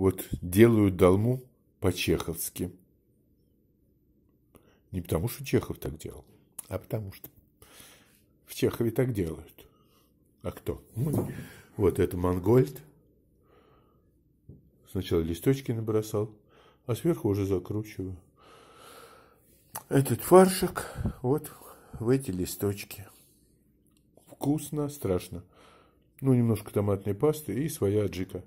вот делаю долму по-чеховски. Не потому, что Чехов так делал, а потому что в Чехове так делают. А кто? Мы. Вот это Мангольд. Сначала листочки набросал, а сверху уже закручиваю. Этот фаршик вот в эти листочки. Вкусно, страшно. Ну, немножко томатной пасты и своя аджика.